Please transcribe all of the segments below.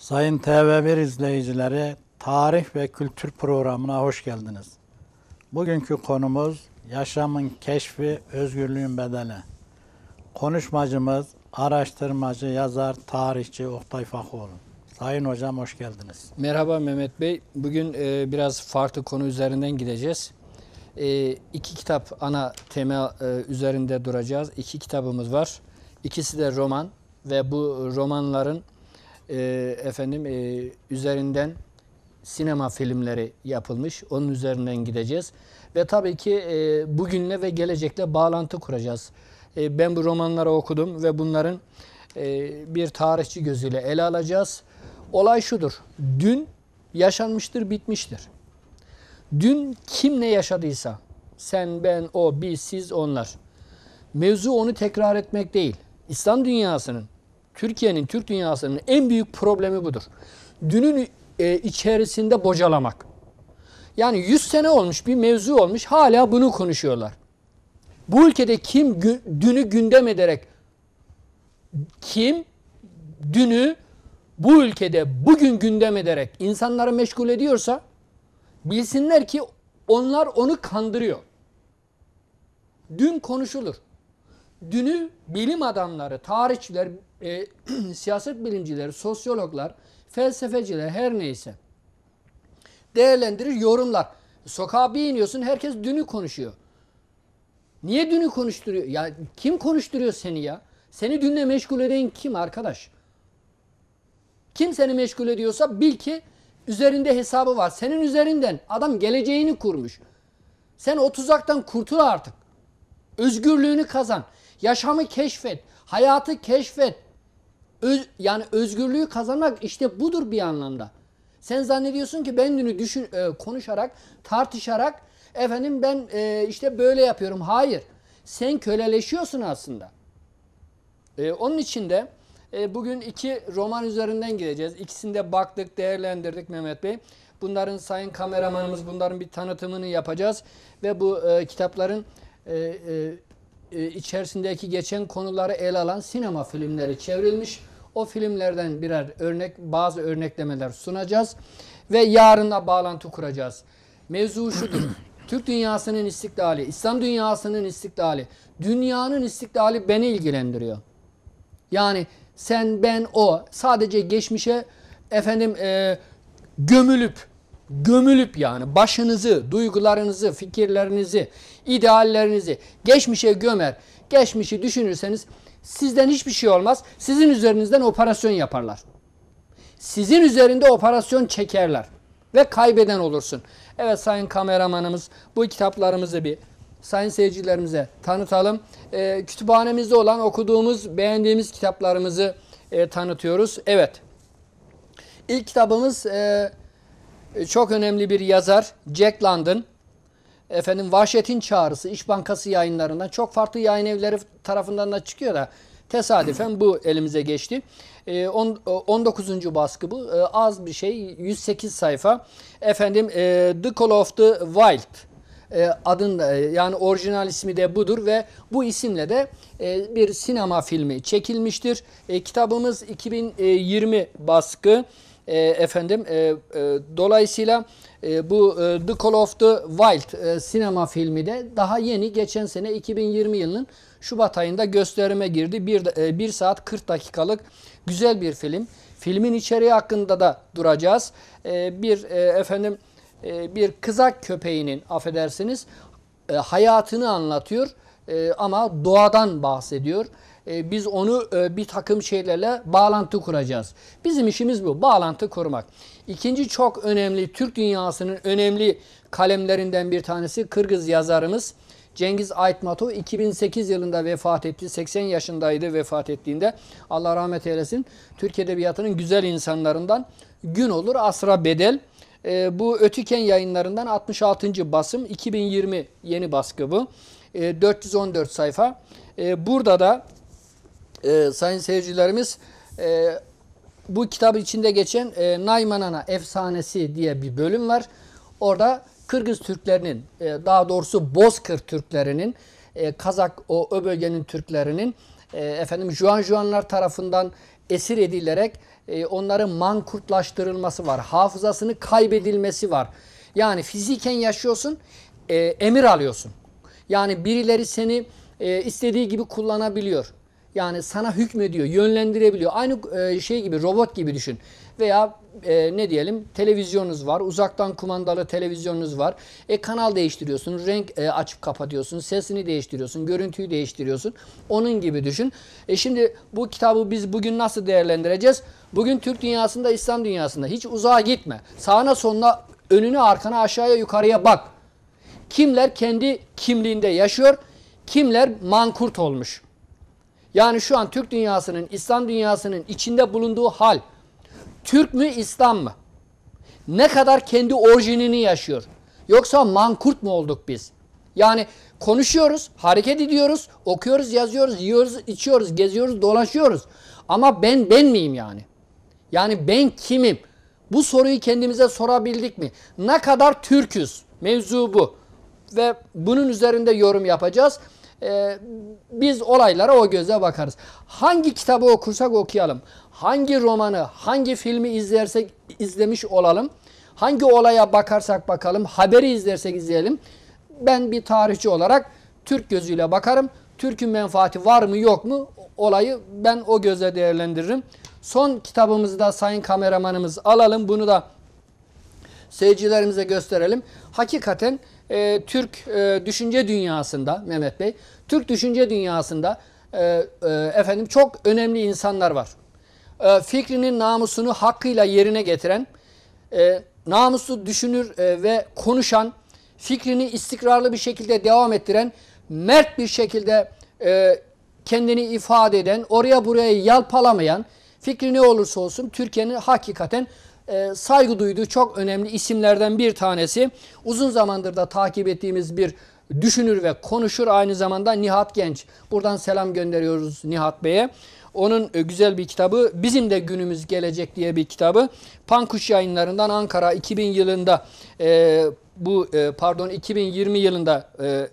Sayın TV1 izleyicileri, Tarih ve Kültür programına hoş geldiniz. Bugünkü konumuz Yaşamın Keşfi, Özgürlüğün Bedeli. Konuşmacımız, araştırmacı, yazar, tarihçi Oktay Fakoğlu. Sayın Hocam hoş geldiniz. Merhaba Mehmet Bey. Bugün e, biraz farklı konu üzerinden gideceğiz. E, iki kitap ana tema e, üzerinde duracağız. İki kitabımız var. İkisi de roman ve bu romanların e, efendim e, üzerinden sinema filmleri yapılmış. Onun üzerinden gideceğiz. Ve tabii ki e, bugünle ve gelecekle bağlantı kuracağız. E, ben bu romanları okudum ve bunların e, bir tarihçi gözüyle ele alacağız. Olay şudur. Dün yaşanmıştır, bitmiştir. Dün kim ne yaşadıysa, sen, ben, o, biz, siz, onlar. Mevzu onu tekrar etmek değil. İslam dünyasının Türkiye'nin, Türk dünyasının en büyük problemi budur. Dünün e, içerisinde bocalamak. Yani 100 sene olmuş bir mevzu olmuş hala bunu konuşuyorlar. Bu ülkede kim gü dünü gündem ederek kim dünü bu ülkede bugün gündem ederek insanları meşgul ediyorsa bilsinler ki onlar onu kandırıyor. Dün konuşulur. Dünü bilim adamları, tarihçiler, e, siyaset bilimcileri, sosyologlar, felsefeciler her neyse değerlendirir, yorumlar. Sokağa bir iniyorsun herkes dünü konuşuyor. Niye dünü konuşturuyor? Ya kim konuşturuyor seni ya? Seni dünle meşgul eden kim arkadaş? Kim seni meşgul ediyorsa bil ki üzerinde hesabı var. Senin üzerinden adam geleceğini kurmuş. Sen o tuzaktan kurtul artık. Özgürlüğünü kazan. Yaşamı keşfet, hayatı keşfet. Öz, yani özgürlüğü kazanmak işte budur bir anlamda. Sen zannediyorsun ki ben dünü düşün, e, konuşarak, tartışarak efendim ben e, işte böyle yapıyorum. Hayır. Sen köleleşiyorsun aslında. E, onun için de e, bugün iki roman üzerinden gideceğiz. İkisinde baktık, değerlendirdik Mehmet Bey. Bunların sayın kameramanımız bunların bir tanıtımını yapacağız ve bu e, kitapların e, e, e, içerisindeki geçen konuları ele alan sinema filmleri çevrilmiş. O filmlerden birer örnek, bazı örneklemeler sunacağız ve yarınla bağlantı kuracağız. Mevzu şudur. Türk dünyasının istiklali, İslam dünyasının istiklali, dünyanın istiklali beni ilgilendiriyor. Yani sen, ben, o sadece geçmişe efendim e, gömülüp gömülüp yani başınızı, duygularınızı, fikirlerinizi, ideallerinizi geçmişe gömer, geçmişi düşünürseniz sizden hiçbir şey olmaz. Sizin üzerinizden operasyon yaparlar. Sizin üzerinde operasyon çekerler ve kaybeden olursun. Evet sayın kameramanımız bu kitaplarımızı bir sayın seyircilerimize tanıtalım. E, kütüphanemizde olan okuduğumuz, beğendiğimiz kitaplarımızı e, tanıtıyoruz. Evet. İlk kitabımız e, e, çok önemli bir yazar Jack London. Efendim Vahşet'in Çağrısı İş Bankası yayınlarından çok farklı yayın evleri tarafından da çıkıyor da tesadüfen bu elimize geçti. 19. E, e, baskı bu. Az bir şey 108 sayfa. Efendim The Call of the Wild adında yani orijinal ismi de budur ve bu isimle de bir sinema filmi çekilmiştir. Kitabımız 2020 baskı. E, efendim e, e, dolayısıyla e, bu e, The Call of the Wild e, sinema filmi de daha yeni geçen sene 2020 yılının Şubat ayında gösterime girdi. 1 e, 1 saat 40 dakikalık güzel bir film. Filmin içeriği hakkında da duracağız. E, bir e, efendim e, bir kızak köpeğinin affedersiniz e, hayatını anlatıyor e, ama doğadan bahsediyor. E, biz onu e, bir takım şeylerle bağlantı kuracağız. Bizim işimiz bu. Bağlantı kurmak. İkinci çok önemli Türk dünyasının önemli kalemlerinden bir tanesi Kırgız yazarımız Cengiz Aytmatov 2008 yılında vefat etti. 80 yaşındaydı vefat ettiğinde. Allah rahmet eylesin. Türk Edebiyatı'nın güzel insanlarından gün olur asra bedel. E, bu Ötüken yayınlarından 66. basım 2020 yeni baskı bu. E, 414 sayfa. E, burada da e, sayın seyircilerimiz e, bu kitap içinde geçen e, Nayman Ana Efsanesi diye bir bölüm var. Orada Kırgız Türklerinin e, daha doğrusu Bozkır Türklerinin e, Kazak o, o bölgenin Türklerinin e, efendim Juan Juanlar tarafından esir edilerek e, onların mankurtlaştırılması var. Hafızasını kaybedilmesi var. Yani fiziken yaşıyorsun, e, emir alıyorsun. Yani birileri seni e, istediği gibi kullanabiliyor. Yani sana hükmediyor, yönlendirebiliyor. Aynı e, şey gibi robot gibi düşün. Veya e, ne diyelim televizyonunuz var. Uzaktan kumandalı televizyonunuz var. E kanal değiştiriyorsun. Renk e, açıp kapatıyorsun. Sesini değiştiriyorsun. Görüntüyü değiştiriyorsun. Onun gibi düşün. E şimdi bu kitabı biz bugün nasıl değerlendireceğiz? Bugün Türk dünyasında, İslam dünyasında hiç uzağa gitme. Sağına sonuna, önüne, arkana, aşağıya, yukarıya bak. Kimler kendi kimliğinde yaşıyor? Kimler mankurt olmuş? Yani şu an Türk dünyasının, İslam dünyasının içinde bulunduğu hal Türk mü İslam mı? Ne kadar kendi orijinini yaşıyor? Yoksa mankurt mu olduk biz? Yani konuşuyoruz, hareket ediyoruz, okuyoruz, yazıyoruz, yiyoruz, içiyoruz, geziyoruz, dolaşıyoruz. Ama ben ben miyim yani? Yani ben kimim? Bu soruyu kendimize sorabildik mi? Ne kadar Türküz? Mevzu bu. Ve bunun üzerinde yorum yapacağız e, biz olaylara o göze bakarız. Hangi kitabı okursak okuyalım, hangi romanı, hangi filmi izlersek izlemiş olalım, hangi olaya bakarsak bakalım, haberi izlersek izleyelim. Ben bir tarihçi olarak Türk gözüyle bakarım. Türk'ün menfaati var mı yok mu olayı ben o göze değerlendiririm. Son kitabımızı da sayın kameramanımız alalım. Bunu da seyircilerimize gösterelim. Hakikaten e, Türk e, düşünce dünyasında Mehmet Bey, Türk düşünce dünyasında e, e, efendim çok önemli insanlar var. E, fikrinin namusunu hakkıyla yerine getiren, e, namuslu düşünür e, ve konuşan, fikrini istikrarlı bir şekilde devam ettiren, mert bir şekilde e, kendini ifade eden, oraya buraya yalpalamayan, fikri ne olursa olsun Türkiye'nin hakikaten ee, saygı duyduğu çok önemli isimlerden bir tanesi. Uzun zamandır da takip ettiğimiz bir düşünür ve konuşur aynı zamanda Nihat Genç. Buradan selam gönderiyoruz Nihat Bey'e. Onun e, güzel bir kitabı Bizim de Günümüz Gelecek diye bir kitabı. Pankuş yayınlarından Ankara 2000 yılında e, bu e, pardon 2020 yılında e,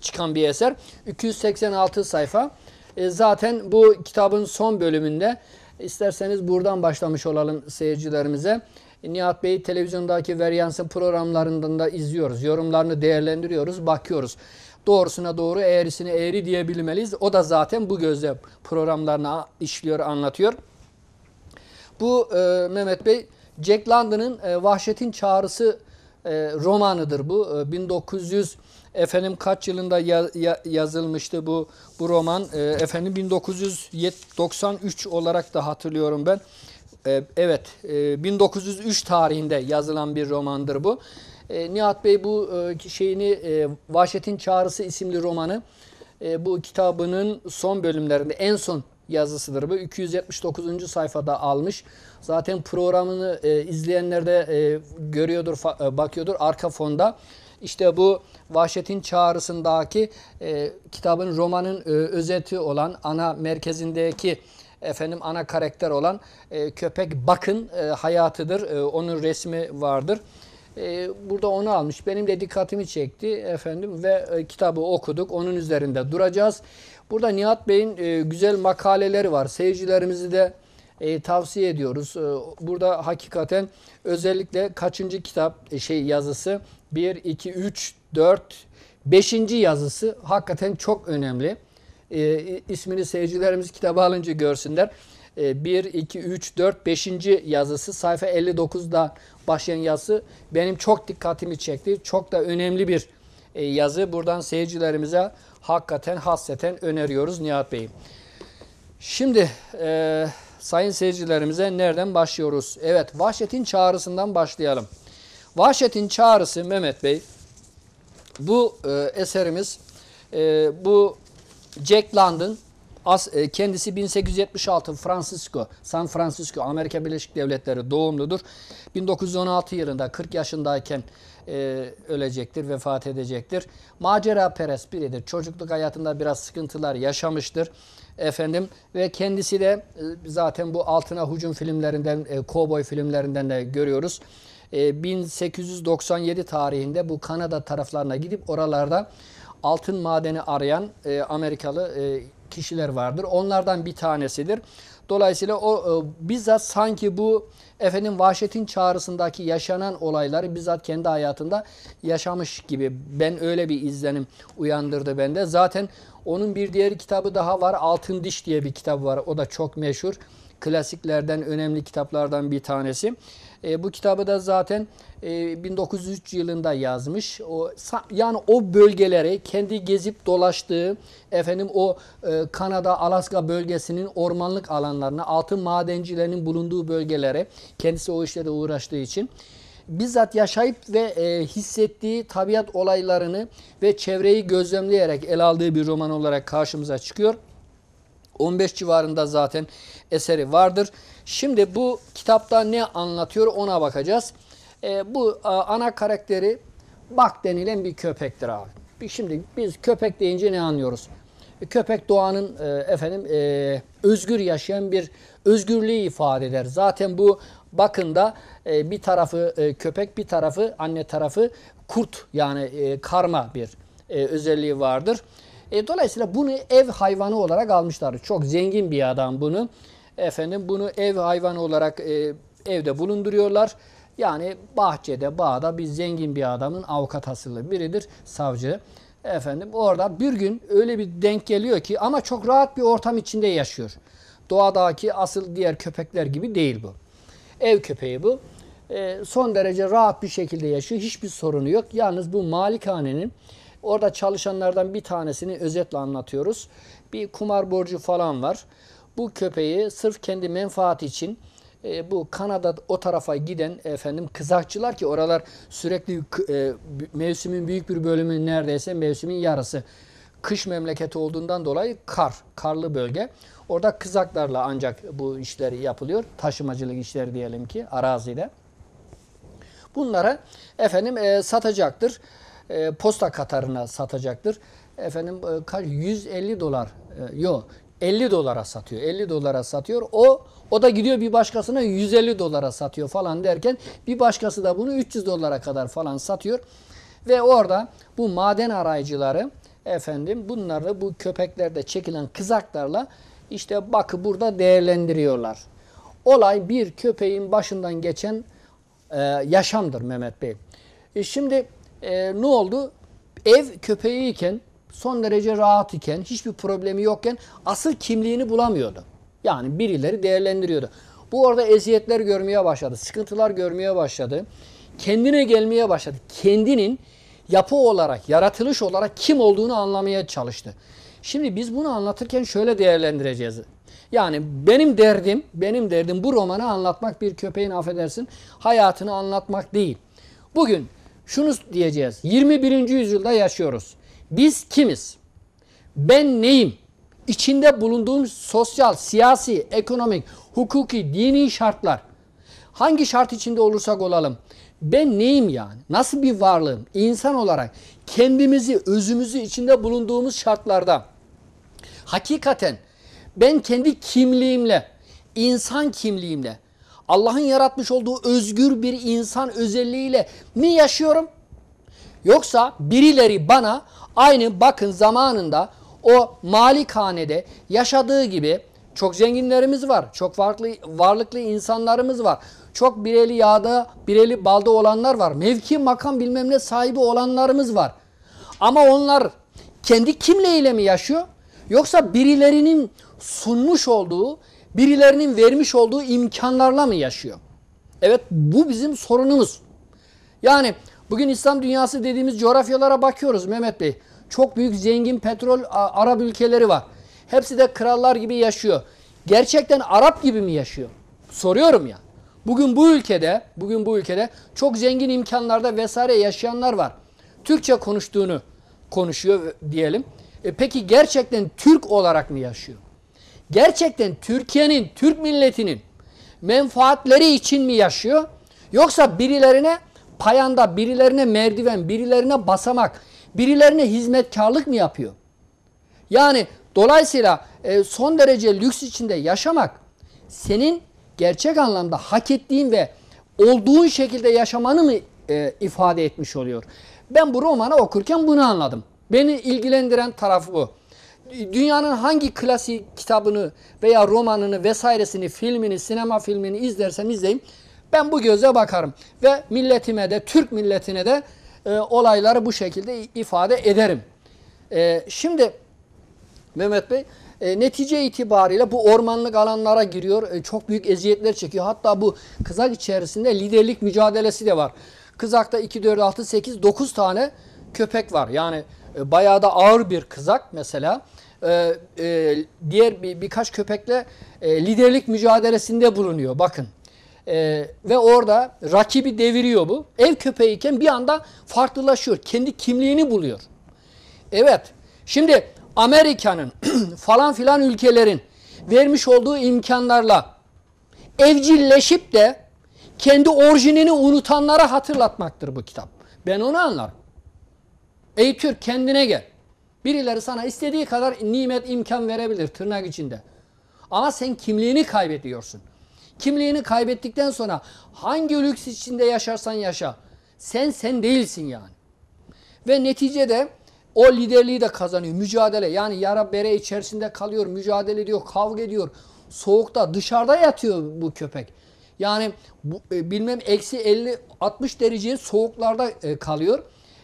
çıkan bir eser. 286 sayfa. E, zaten bu kitabın son bölümünde İsterseniz buradan başlamış olalım seyircilerimize. Nihat Bey televizyondaki Veryans'ın programlarından da izliyoruz. Yorumlarını değerlendiriyoruz, bakıyoruz. Doğrusuna doğru, eğrisine eğri diyebilmeliyiz. O da zaten bu gözle programlarına işliyor, anlatıyor. Bu e, Mehmet Bey, Jack London'ın e, Vahşetin Çağrısı e, romanıdır bu. E, 1900 efendim kaç yılında ya, ya, yazılmıştı bu bu roman? E, efendim 1993 olarak da hatırlıyorum ben. E, evet, e, 1903 tarihinde yazılan bir romandır bu. E, Nihat Bey bu e, şeyini e, Vahşet'in Çağrısı isimli romanı e, bu kitabının son bölümlerinde en son yazısıdır bu. 279. sayfada almış. Zaten programını e, izleyenler de e, görüyordur, e, bakıyordur arka fonda. İşte bu Vahşetin Çağrısı'ndaki e, kitabın romanın e, özeti olan ana merkezindeki efendim ana karakter olan e, köpek Bakın e, hayatıdır. E, onun resmi vardır. E, burada onu almış. Benim de dikkatimi çekti efendim ve e, kitabı okuduk. Onun üzerinde duracağız. Burada Nihat Bey'in e, güzel makaleleri var. Seyircilerimizi de e, tavsiye ediyoruz. E, burada hakikaten özellikle kaçıncı kitap e, şey yazısı 1, 2, 3, 4, 5. yazısı hakikaten çok önemli. E, ismini seyircilerimiz kitabı alınca görsünler. 1, 2, 3, 4, 5. yazısı sayfa 59'da başlayan yazısı benim çok dikkatimi çekti. Çok da önemli bir e, yazı. Buradan seyircilerimize hakikaten hasreten öneriyoruz Nihat Bey'im. Şimdi... E sayın seyircilerimize nereden başlıyoruz? Evet vahşetin çağrısından başlayalım. Vahşetin çağrısı Mehmet Bey bu e, eserimiz e, bu Jack London as, e, kendisi 1876 Francisco, San Francisco Amerika Birleşik Devletleri doğumludur. 1916 yılında 40 yaşındayken e, ölecektir, vefat edecektir. Macera perest biridir. Çocukluk hayatında biraz sıkıntılar yaşamıştır efendim ve kendisi de e, zaten bu altına hücum filmlerinden, e, kovboy filmlerinden de görüyoruz. E, 1897 tarihinde bu Kanada taraflarına gidip oralarda altın madeni arayan e, Amerikalı e, kişiler vardır. Onlardan bir tanesidir. Dolayısıyla o e, bizzat sanki bu efendim vahşetin çağrısındaki yaşanan olayları bizzat kendi hayatında yaşamış gibi. Ben öyle bir izlenim uyandırdı bende. Zaten onun bir diğer kitabı daha var. Altın Diş diye bir kitap var. O da çok meşhur klasiklerden önemli kitaplardan bir tanesi. E, bu kitabı da zaten e, 1903 yılında yazmış. O yani o bölgeleri kendi gezip dolaştığı efendim o e, Kanada Alaska bölgesinin ormanlık alanlarına, altın madencilerinin bulunduğu bölgelere kendisi o işlere uğraştığı için bizzat yaşayıp ve e, hissettiği tabiat olaylarını ve çevreyi gözlemleyerek el aldığı bir roman olarak karşımıza çıkıyor. 15 civarında zaten eseri vardır. Şimdi bu kitapta ne anlatıyor ona bakacağız. E, bu a, e, ana karakteri bak denilen bir köpektir abi. Şimdi biz köpek deyince ne anlıyoruz? E, köpek doğanın e, efendim e, özgür yaşayan bir özgürlüğü ifade eder. Zaten bu bakında e, bir tarafı e, köpek, bir tarafı anne tarafı kurt yani e, karma bir e, özelliği vardır. E, dolayısıyla bunu ev hayvanı olarak almışlar. Çok zengin bir adam bunu. Efendim bunu ev hayvanı olarak e, evde bulunduruyorlar. Yani bahçede, bağda bir zengin bir adamın avukat hasılı biridir savcı. Efendim orada bir gün öyle bir denk geliyor ki ama çok rahat bir ortam içinde yaşıyor. Doğadaki asıl diğer köpekler gibi değil bu. Ev köpeği bu. E, son derece rahat bir şekilde yaşıyor. Hiçbir sorunu yok. Yalnız bu malikanenin orada çalışanlardan bir tanesini özetle anlatıyoruz. Bir kumar borcu falan var bu köpeği sırf kendi menfaati için e, bu Kanada o tarafa giden efendim kızakçılar ki oralar sürekli e, mevsimin büyük bir bölümü neredeyse mevsimin yarısı kış memleketi olduğundan dolayı kar, karlı bölge. Orada kızaklarla ancak bu işleri yapılıyor. Taşımacılık işleri diyelim ki arazide. Bunlara efendim e, satacaktır. E, posta katarına satacaktır. Efendim e, 150 dolar e, yok 50 dolara satıyor. 50 dolara satıyor. O o da gidiyor bir başkasına 150 dolara satıyor falan derken bir başkası da bunu 300 dolara kadar falan satıyor. Ve orada bu maden arayıcıları efendim bunları bu köpeklerde çekilen kızaklarla işte bakı burada değerlendiriyorlar. Olay bir köpeğin başından geçen e, yaşamdır Mehmet Bey. E şimdi e, ne oldu? Ev köpeği iken son derece rahat iken, hiçbir problemi yokken asıl kimliğini bulamıyordu. Yani birileri değerlendiriyordu. Bu arada eziyetler görmeye başladı, sıkıntılar görmeye başladı. Kendine gelmeye başladı. Kendinin yapı olarak, yaratılış olarak kim olduğunu anlamaya çalıştı. Şimdi biz bunu anlatırken şöyle değerlendireceğiz. Yani benim derdim, benim derdim bu romanı anlatmak bir köpeğin affedersin hayatını anlatmak değil. Bugün şunu diyeceğiz. 21. yüzyılda yaşıyoruz. Biz kimiz? Ben neyim? İçinde bulunduğum sosyal, siyasi, ekonomik, hukuki, dini şartlar. Hangi şart içinde olursak olalım. Ben neyim yani? Nasıl bir varlığım? İnsan olarak kendimizi, özümüzü içinde bulunduğumuz şartlarda hakikaten ben kendi kimliğimle, insan kimliğimle, Allah'ın yaratmış olduğu özgür bir insan özelliğiyle mi yaşıyorum? Yoksa birileri bana Aynı bakın zamanında o malikanede yaşadığı gibi çok zenginlerimiz var. Çok farklı varlıklı insanlarımız var. Çok bireli yağda, bireli balda olanlar var. Mevki, makam bilmem ne sahibi olanlarımız var. Ama onlar kendi kimliğiyle mi yaşıyor? Yoksa birilerinin sunmuş olduğu, birilerinin vermiş olduğu imkanlarla mı yaşıyor? Evet bu bizim sorunumuz. Yani Bugün İslam dünyası dediğimiz coğrafyalara bakıyoruz Mehmet Bey. Çok büyük zengin petrol Arap ülkeleri var. Hepsi de krallar gibi yaşıyor. Gerçekten Arap gibi mi yaşıyor? Soruyorum ya. Bugün bu ülkede, bugün bu ülkede çok zengin imkanlarda vesaire yaşayanlar var. Türkçe konuştuğunu konuşuyor e, diyelim. E peki gerçekten Türk olarak mı yaşıyor? Gerçekten Türkiye'nin, Türk milletinin menfaatleri için mi yaşıyor? Yoksa birilerine payanda birilerine merdiven, birilerine basamak, birilerine hizmetkarlık mı yapıyor? Yani dolayısıyla e, son derece lüks içinde yaşamak senin gerçek anlamda hak ettiğin ve olduğun şekilde yaşamanı mı e, ifade etmiş oluyor? Ben bu romanı okurken bunu anladım. Beni ilgilendiren taraf bu. Dünyanın hangi klasik kitabını veya romanını vesairesini, filmini, sinema filmini izlersem izleyeyim ben bu göze bakarım ve milletime de Türk milletine de e, olayları bu şekilde ifade ederim. E, şimdi Mehmet Bey e, netice itibariyle bu ormanlık alanlara giriyor. E, çok büyük eziyetler çekiyor. Hatta bu kızak içerisinde liderlik mücadelesi de var. Kızakta 2, 4, 6, 8, 9 tane köpek var. Yani e, bayağı da ağır bir kızak mesela. E, e, diğer bir, birkaç köpekle e, liderlik mücadelesinde bulunuyor. Bakın ee, ve orada rakibi deviriyor bu. Ev köpeğiyken bir anda farklılaşıyor. Kendi kimliğini buluyor. Evet. Şimdi Amerika'nın falan filan ülkelerin vermiş olduğu imkanlarla evcilleşip de kendi orijinini unutanlara hatırlatmaktır bu kitap. Ben onu anlarım. Ey Türk kendine gel. Birileri sana istediği kadar nimet imkan verebilir tırnak içinde. Ama sen kimliğini kaybediyorsun. Kimliğini kaybettikten sonra hangi lüks içinde yaşarsan yaşa. Sen sen değilsin yani. Ve neticede o liderliği de kazanıyor. Mücadele yani yara bere içerisinde kalıyor. Mücadele ediyor, kavga ediyor. Soğukta dışarıda yatıyor bu köpek. Yani bu, e, bilmem eksi 50 60 derece soğuklarda e, kalıyor.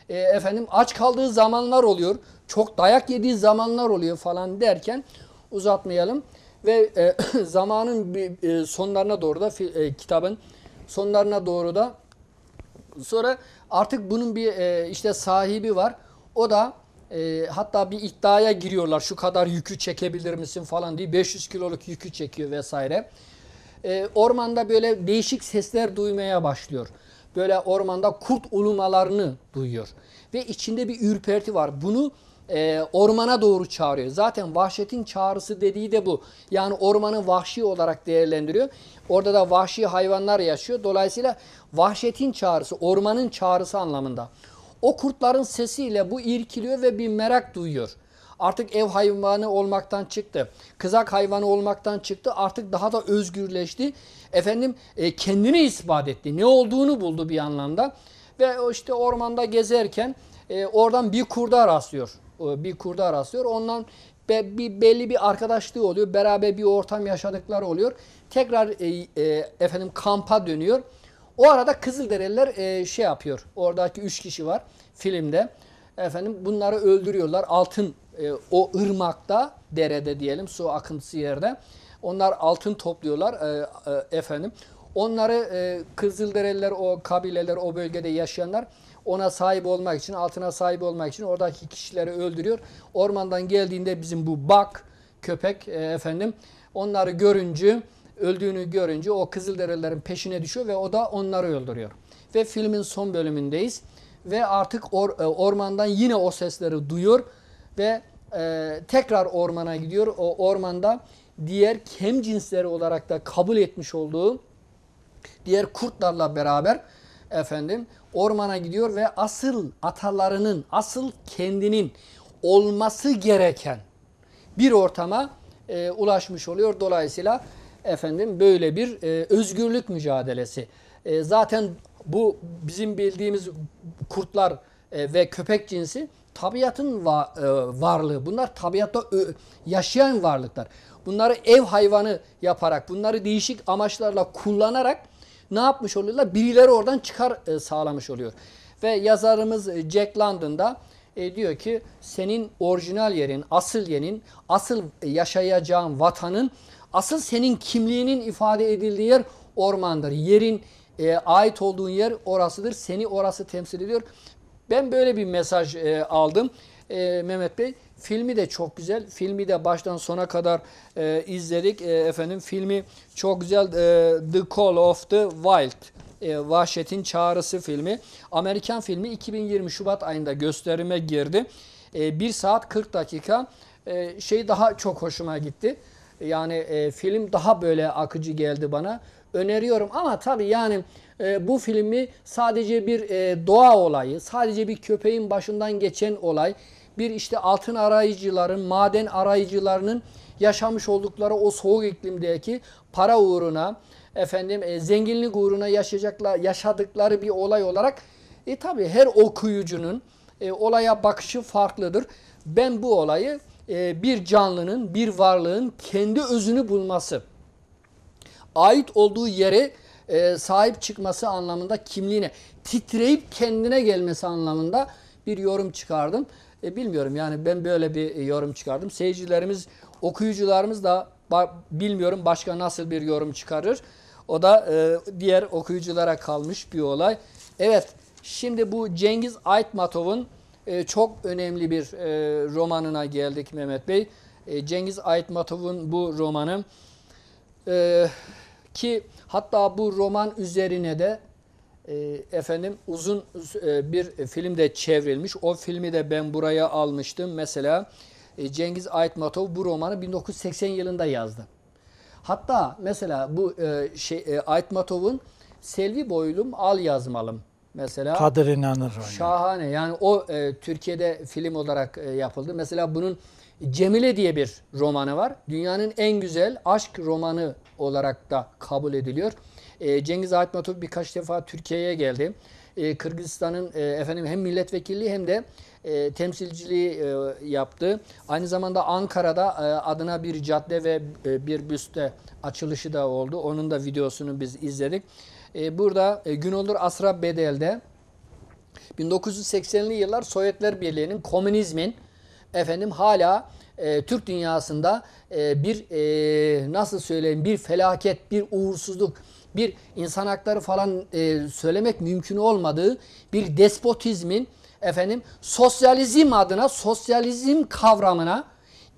E, efendim aç kaldığı zamanlar oluyor. Çok dayak yediği zamanlar oluyor falan derken uzatmayalım. Ve e, zamanın e, sonlarına doğru da e, kitabın sonlarına doğru da sonra artık bunun bir e, işte sahibi var. O da e, hatta bir iddiaya giriyorlar. Şu kadar yükü çekebilir misin falan diye 500 kiloluk yükü çekiyor vesaire. E, ormanda böyle değişik sesler duymaya başlıyor. Böyle ormanda kurt ulumalarını duyuyor ve içinde bir ürperti var. Bunu e, ormana doğru çağırıyor. Zaten vahşetin çağrısı dediği de bu. Yani ormanı vahşi olarak değerlendiriyor. Orada da vahşi hayvanlar yaşıyor. Dolayısıyla vahşetin çağrısı, ormanın çağrısı anlamında. O kurtların sesiyle bu irkiliyor ve bir merak duyuyor. Artık ev hayvanı olmaktan çıktı. Kızak hayvanı olmaktan çıktı. Artık daha da özgürleşti. Efendim e, kendini ispat etti. Ne olduğunu buldu bir anlamda. Ve işte ormanda gezerken e, oradan bir kurda rastlıyor. E, bir kurda rastlıyor. Ondan be, bir belli bir arkadaşlığı oluyor. Beraber bir ortam yaşadıkları oluyor. Tekrar e, e, efendim kampa dönüyor. O arada Kızılderililer e, şey yapıyor. Oradaki üç kişi var filmde. Efendim bunları öldürüyorlar. Altın e, o ırmakta, derede diyelim su akıntısı yerde. Onlar altın topluyorlar e, e, efendim. Onları e, Kızılderililer o kabileler o bölgede yaşayanlar ona sahip olmak için, altına sahip olmak için oradaki kişileri öldürüyor. Ormandan geldiğinde bizim bu bak köpek e, efendim onları görünce öldüğünü görünce o Kızılderililerin peşine düşüyor ve o da onları öldürüyor. Ve filmin son bölümündeyiz ve artık or, e, ormandan yine o sesleri duyuyor ve e, tekrar ormana gidiyor. O ormanda diğer kem cinsleri olarak da kabul etmiş olduğu diğer kurtlarla beraber efendim ormana gidiyor ve asıl atalarının, asıl kendinin olması gereken bir ortama e, ulaşmış oluyor. Dolayısıyla efendim böyle bir e, özgürlük mücadelesi. E, zaten bu bizim bildiğimiz kurtlar e, ve köpek cinsi tabiatın va, e, varlığı. Bunlar tabiatta ö, yaşayan varlıklar. Bunları ev hayvanı yaparak, bunları değişik amaçlarla kullanarak ne yapmış oluyorlar? Birileri oradan çıkar e, sağlamış oluyor. Ve yazarımız e, Jack London'da e, diyor ki senin orijinal yerin, asıl yerin, asıl yaşayacağın vatanın, asıl senin kimliğinin ifade edildiği yer ormandır. Yerin e, ait olduğun yer orasıdır. Seni orası temsil ediyor. Ben böyle bir mesaj e, aldım e, Mehmet Bey. Filmi de çok güzel. Filmi de baştan sona kadar e, izledik. E, efendim filmi çok güzel. E, the Call of the Wild. E, Vahşetin Çağrısı filmi. Amerikan filmi 2020 Şubat ayında gösterime girdi. E, 1 saat 40 dakika e, şey daha çok hoşuma gitti. Yani e, film daha böyle akıcı geldi bana. Öneriyorum ama tabii yani e, bu filmi sadece bir e, doğa olayı, sadece bir köpeğin başından geçen olay bir işte altın arayıcıların, maden arayıcılarının yaşamış oldukları o soğuk iklimdeki para uğruna, efendim e, zenginlik uğruna yaşayacaklar, yaşadıkları bir olay olarak e tabi her okuyucunun e, olaya bakışı farklıdır. Ben bu olayı e, bir canlının, bir varlığın kendi özünü bulması, ait olduğu yere e, sahip çıkması anlamında kimliğine, titreyip kendine gelmesi anlamında bir yorum çıkardım. E, bilmiyorum yani ben böyle bir e, yorum çıkardım. Seyircilerimiz, okuyucularımız da bilmiyorum başka nasıl bir yorum çıkarır. O da e, diğer okuyuculara kalmış bir olay. Evet şimdi bu Cengiz Aytmatov'un e, çok önemli bir e, romanına geldik Mehmet Bey. E, Cengiz Aytmatov'un bu romanı e, ki hatta bu roman üzerine de ee, efendim uzun e, bir film de çevrilmiş. O filmi de ben buraya almıştım. Mesela e, Cengiz Aytmatov bu romanı 1980 yılında yazdı. Hatta mesela bu e, şey Aytmatov'un Selvi Boylum Al Yazmalım mesela. Kadir İnanır. Şahane yani o Türkiye'de film olarak yapıldı. Mesela bunun Cemile diye bir romanı var. Dünyanın en güzel aşk romanı olarak da kabul ediliyor. Ee, Cengiz Aytmatov birkaç defa Türkiye'ye geldi. Ee, Kırgızistan'ın e, efendim hem milletvekilliği hem de e, temsilciliği e, yaptı. Aynı zamanda Ankara'da adına bir cadde ve bir büste açılışı da oldu. Onun da videosunu biz izledik. burada gün olur Asra Bedel'de 1980'li yıllar Sovyetler Birliği'nin komünizmin efendim hala e, Türk dünyasında e, bir e, nasıl söyleyeyim bir felaket, bir uğursuzluk bir insan hakları falan e, söylemek mümkün olmadığı bir despotizmin efendim sosyalizm adına sosyalizm kavramına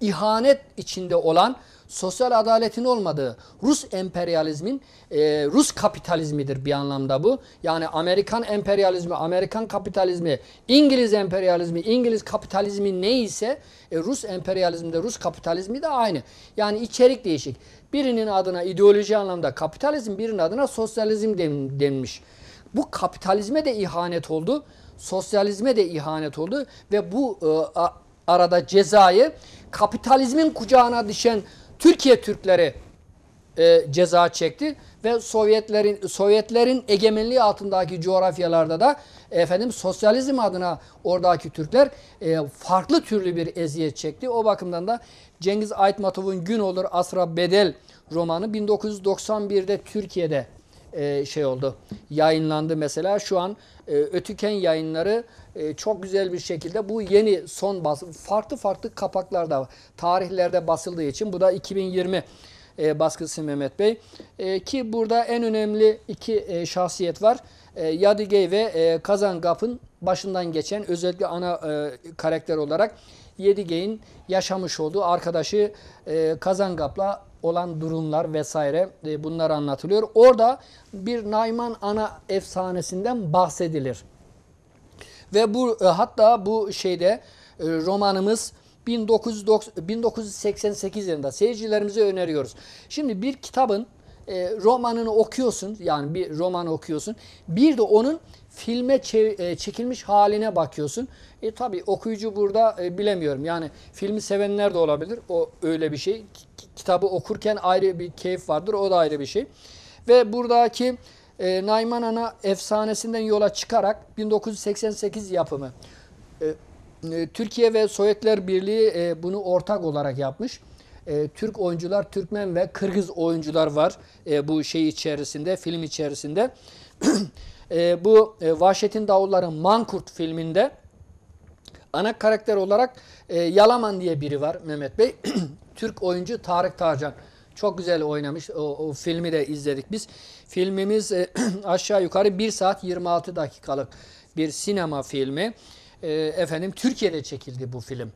ihanet içinde olan sosyal adaletin olmadığı Rus emperyalizmin e, Rus kapitalizmidir bir anlamda bu. Yani Amerikan emperyalizmi, Amerikan kapitalizmi, İngiliz emperyalizmi, İngiliz kapitalizmi neyse e, Rus emperyalizmi de Rus kapitalizmi de aynı. Yani içerik değişik. Birinin adına ideoloji anlamda kapitalizm, birinin adına sosyalizm denmiş. Bu kapitalizme de ihanet oldu, sosyalizme de ihanet oldu ve bu e, arada cezayı kapitalizmin kucağına düşen Türkiye Türkleri e, ceza çekti ve Sovyetlerin Sovyetlerin egemenliği altındaki coğrafyalarda da efendim sosyalizm adına oradaki Türkler e, farklı türlü bir eziyet çekti. O bakımdan da Cengiz Aytmatov'un Gün Olur Asra Bedel romanı 1991'de Türkiye'de e, şey oldu. Yayınlandı mesela. Şu an e, Ötüken yayınları e, çok güzel bir şekilde bu yeni son basım farklı farklı kapaklarda tarihlerde basıldığı için bu da 2020 e, baskısı Mehmet Bey. E, ki burada en önemli iki e, şahsiyet var. E, Yadigey ve e, Gap'ın başından geçen özellikle ana e, karakter olarak Yedigey'in yaşamış olduğu arkadaşı e, Gap'la olan durumlar vesaire e, bunlar anlatılıyor. Orada bir Nayman ana efsanesinden bahsedilir. Ve bu e, hatta bu şeyde e, romanımız 1988 yılında seyircilerimize öneriyoruz. Şimdi bir kitabın e, romanını okuyorsun yani bir roman okuyorsun. Bir de onun filme e, çekilmiş haline bakıyorsun. E tabi okuyucu burada e, bilemiyorum. Yani filmi sevenler de olabilir. O öyle bir şey. Kitabı okurken ayrı bir keyif vardır. O da ayrı bir şey. Ve buradaki e, Nayman Ana efsanesinden yola çıkarak 1988 yapımı e, ee, Türkiye ve Sovyetler Birliği e, bunu ortak olarak yapmış. E, Türk oyuncular, Türkmen ve Kırgız oyuncular var e, bu şey içerisinde, film içerisinde. bu Vahşet'in Davulları Mankurt filminde ana karakter olarak Yalaman diye biri var Mehmet Bey. Türk oyuncu Tarık Tarcan. Çok güzel oynamış. O, o filmi de izledik biz. Filmimiz aşağı yukarı 1 saat 26 dakikalık bir sinema filmi e, efendim Türkiye'de çekildi bu film.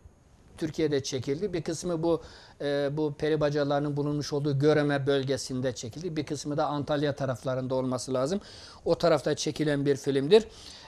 Türkiye'de çekildi. Bir kısmı bu e, bu peri bacalarının bulunmuş olduğu Göreme bölgesinde çekildi. Bir kısmı da Antalya taraflarında olması lazım. O tarafta çekilen bir filmdir.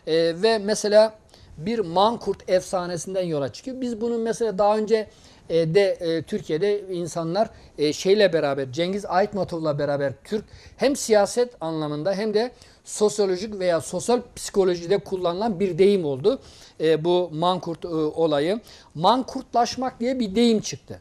E, ve mesela bir mankurt efsanesinden yola çıkıyor. Biz bunun mesela daha önce e, de e, Türkiye'de insanlar e, şeyle beraber Cengiz Aytmatov'la beraber Türk hem siyaset anlamında hem de sosyolojik veya sosyal psikolojide kullanılan bir deyim oldu. E, bu mankurt e, olayı. Mankurtlaşmak diye bir deyim çıktı.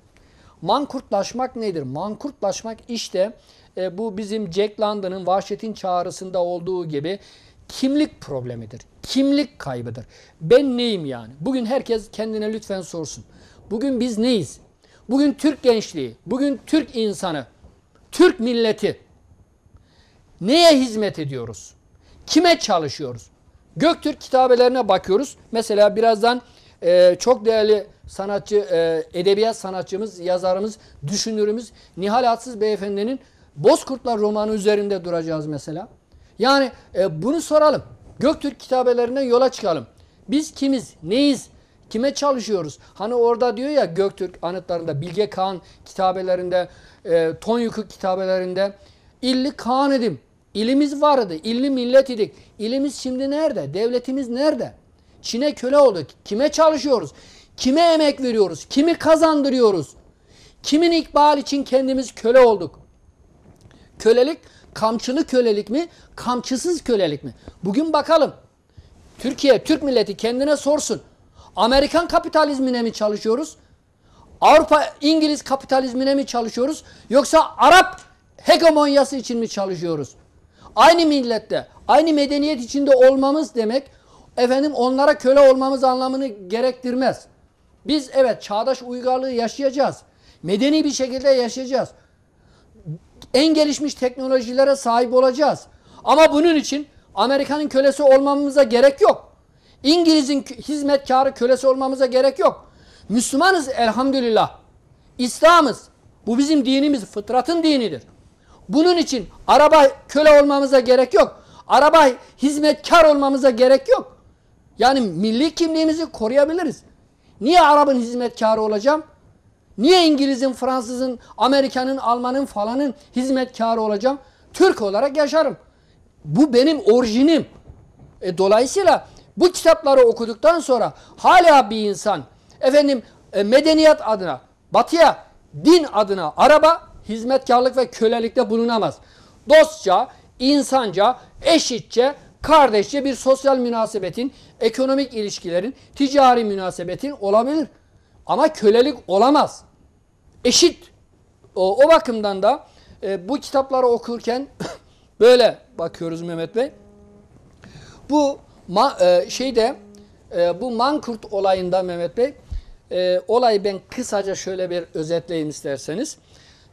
Mankurtlaşmak nedir? Mankurtlaşmak işte e, bu bizim Jack London'ın Vahşetin Çağrısı'nda olduğu gibi kimlik problemidir. Kimlik kaybıdır. Ben neyim yani? Bugün herkes kendine lütfen sorsun. Bugün biz neyiz? Bugün Türk gençliği, bugün Türk insanı, Türk milleti Neye hizmet ediyoruz? Kime çalışıyoruz? Göktürk kitabelerine bakıyoruz. Mesela birazdan e, çok değerli sanatçı, e, edebiyat sanatçımız, yazarımız, düşünürümüz Nihal Atsız Beyefendi'nin Bozkurtlar romanı üzerinde duracağız mesela. Yani e, bunu soralım. Göktürk kitabelerinden yola çıkalım. Biz kimiz, neyiz, kime çalışıyoruz? Hani orada diyor ya Göktürk anıtlarında, Bilge Kağan kitabelerinde, e, Tonyukuk kitabelerinde illi Kağan edim İlimiz vardı, illi millet idik. İlimiz şimdi nerede? Devletimiz nerede? Çin'e köle olduk. Kime çalışıyoruz? Kime emek veriyoruz? Kimi kazandırıyoruz? Kimin ikbal için kendimiz köle olduk? Kölelik, kamçılı kölelik mi? Kamçısız kölelik mi? Bugün bakalım. Türkiye, Türk milleti kendine sorsun. Amerikan kapitalizmine mi çalışıyoruz? Avrupa, İngiliz kapitalizmine mi çalışıyoruz? Yoksa Arap hegemonyası için mi çalışıyoruz? Aynı millette, aynı medeniyet içinde olmamız demek efendim onlara köle olmamız anlamını gerektirmez. Biz evet çağdaş uygarlığı yaşayacağız. Medeni bir şekilde yaşayacağız. En gelişmiş teknolojilere sahip olacağız. Ama bunun için Amerika'nın kölesi olmamıza gerek yok. İngiliz'in hizmetkarı kölesi olmamıza gerek yok. Müslümanız elhamdülillah. İslam'ız. Bu bizim dinimiz, fıtratın dinidir. Bunun için araba köle olmamıza gerek yok. Araba hizmetkar olmamıza gerek yok. Yani milli kimliğimizi koruyabiliriz. Niye Arap'ın hizmetkarı olacağım? Niye İngiliz'in, Fransız'ın, Amerika'nın, Alman'ın falanın hizmetkarı olacağım? Türk olarak yaşarım. Bu benim orjinim. E, dolayısıyla bu kitapları okuduktan sonra hala bir insan efendim e, medeniyet adına, batıya, din adına araba hizmetkarlık ve kölelikte bulunamaz. Dostça, insanca, eşitçe, kardeşçe bir sosyal münasebetin, ekonomik ilişkilerin, ticari münasebetin olabilir. Ama kölelik olamaz. Eşit. O, o bakımdan da e, bu kitapları okurken böyle bakıyoruz Mehmet Bey. Bu ma, e, şeyde e, bu Mankurt olayında Mehmet Bey e, olayı ben kısaca şöyle bir özetleyeyim isterseniz.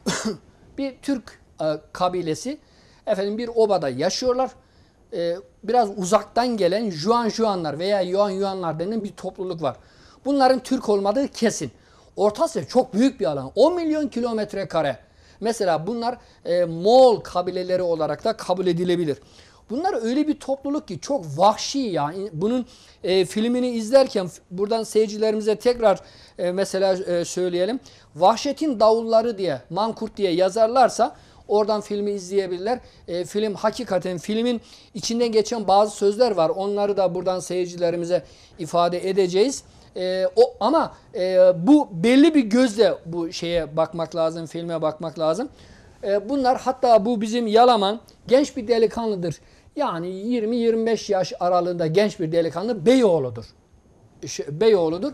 bir Türk e, kabilesi efendim bir obada yaşıyorlar. E, biraz uzaktan gelen Juan Juanlar veya Yuan Yuanlar denen bir topluluk var. Bunların Türk olmadığı kesin. Orta Asya çok büyük bir alan. 10 milyon kilometre kare. Mesela bunlar e, Moğol kabileleri olarak da kabul edilebilir. Bunlar öyle bir topluluk ki çok vahşi yani. Bunun e, filmini izlerken buradan seyircilerimize tekrar e, mesela e, söyleyelim. Vahşetin Davulları diye, Mankurt diye yazarlarsa Oradan filmi izleyebilirler. E, film hakikaten filmin içinden geçen bazı sözler var. Onları da buradan seyircilerimize ifade edeceğiz. E, o ama e, bu belli bir gözle bu şeye bakmak lazım, filme bakmak lazım. E, bunlar hatta bu bizim Yalaman genç bir delikanlıdır. Yani 20-25 yaş aralığında genç bir delikanlı Beyoğlu'dur. Beyoğlu'dur.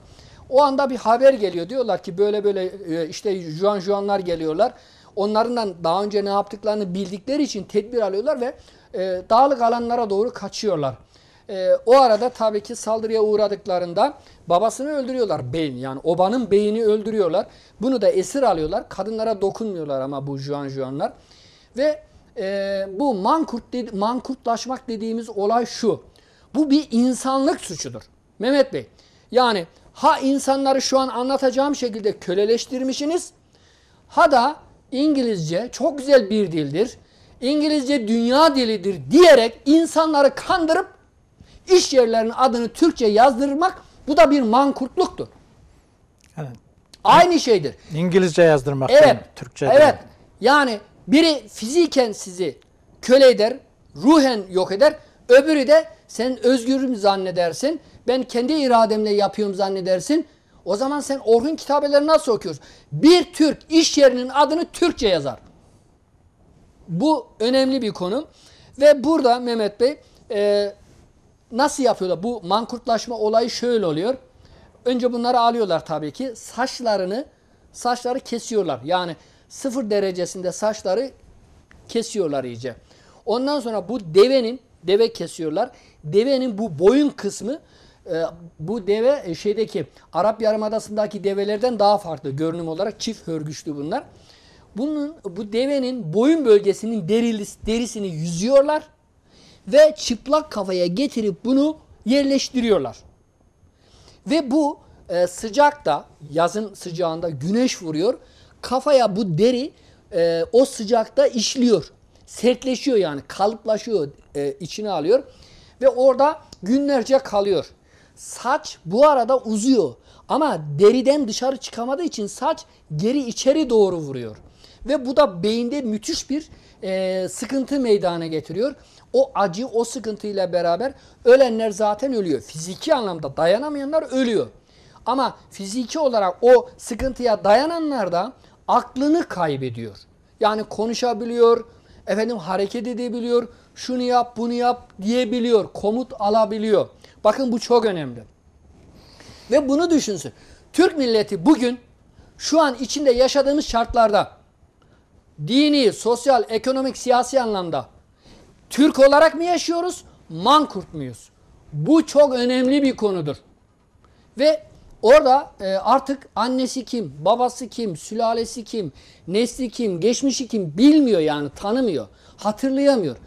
O anda bir haber geliyor. Diyorlar ki böyle böyle e, işte Juan Juanlar geliyorlar. Onlarından daha önce ne yaptıklarını bildikleri için tedbir alıyorlar ve e, dağlık alanlara doğru kaçıyorlar. E, o arada tabii ki saldırıya uğradıklarında babasını öldürüyorlar beyin yani obanın beyini öldürüyorlar. Bunu da esir alıyorlar. Kadınlara dokunmuyorlar ama bu Juan Juanlar. Ve e, bu mankurt dedi, mankurtlaşmak dediğimiz olay şu. Bu bir insanlık suçudur. Mehmet Bey yani ha insanları şu an anlatacağım şekilde köleleştirmişsiniz ha da İngilizce çok güzel bir dildir. İngilizce dünya dilidir diyerek insanları kandırıp iş yerlerinin adını Türkçe yazdırmak bu da bir mankurtluktur. Evet. Aynı şeydir. İngilizce yazdırmak evet. değil, Türkçe evet. değil. Yani biri fiziken sizi köle eder, ruhen yok eder. Öbürü de sen özgürüm zannedersin. Ben kendi irademle yapıyorum zannedersin. O zaman sen Orhun kitabeleri nasıl okuyorsun? Bir Türk iş yerinin adını Türkçe yazar. Bu önemli bir konu. Ve burada Mehmet Bey e, nasıl yapıyorlar? Bu mankurtlaşma olayı şöyle oluyor. Önce bunları alıyorlar tabii ki. Saçlarını saçları kesiyorlar. Yani sıfır derecesinde saçları kesiyorlar iyice. Ondan sonra bu devenin, deve kesiyorlar. Devenin bu boyun kısmı e, bu deve e, şeydeki Arap Yarımadası'ndaki develerden daha farklı görünüm olarak çift hörgüçlü bunlar. Bunun bu devenin boyun bölgesinin derisi, derisini yüzüyorlar ve çıplak kafaya getirip bunu yerleştiriyorlar. Ve bu e, sıcakta yazın sıcağında güneş vuruyor kafaya bu deri e, o sıcakta işliyor. Sertleşiyor yani kalıplaşıyor e, içine alıyor. Ve orada günlerce kalıyor. Saç bu arada uzuyor. Ama deriden dışarı çıkamadığı için saç geri içeri doğru vuruyor. Ve bu da beyinde müthiş bir e, sıkıntı meydana getiriyor. O acı, o sıkıntıyla beraber ölenler zaten ölüyor. Fiziki anlamda dayanamayanlar ölüyor. Ama fiziki olarak o sıkıntıya dayananlar da aklını kaybediyor. Yani konuşabiliyor, efendim hareket edebiliyor, şunu yap, bunu yap diyebiliyor, komut alabiliyor. Bakın bu çok önemli. Ve bunu düşünsün. Türk milleti bugün şu an içinde yaşadığımız şartlarda dini, sosyal, ekonomik, siyasi anlamda Türk olarak mı yaşıyoruz, mankurt muyuz? Bu çok önemli bir konudur. Ve Orada e, artık annesi kim, babası kim, sülalesi kim, nesli kim, geçmişi kim bilmiyor yani tanımıyor, hatırlayamıyor.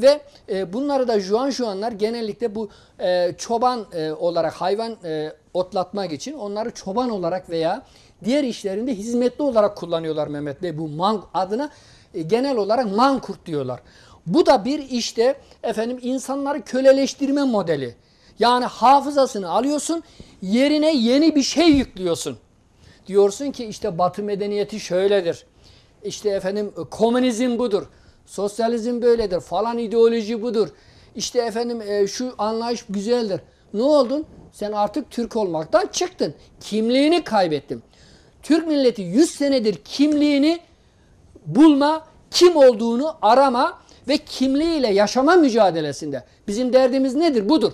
Ve e, bunları da Juan Juanlar genellikle bu e, çoban e, olarak hayvan e, otlatmak için onları çoban olarak veya diğer işlerinde hizmetli olarak kullanıyorlar Mehmet Bey. Bu mang adına e, genel olarak mankurt diyorlar. Bu da bir işte efendim insanları köleleştirme modeli. Yani hafızasını alıyorsun, yerine yeni bir şey yüklüyorsun. Diyorsun ki işte Batı medeniyeti şöyledir. İşte efendim e, komünizm budur. Sosyalizm böyledir. Falan ideoloji budur. İşte efendim e, şu anlayış güzeldir. Ne oldun? Sen artık Türk olmaktan çıktın. Kimliğini kaybettin. Türk milleti 100 senedir kimliğini bulma, kim olduğunu arama ve kimliğiyle yaşama mücadelesinde. Bizim derdimiz nedir? Budur.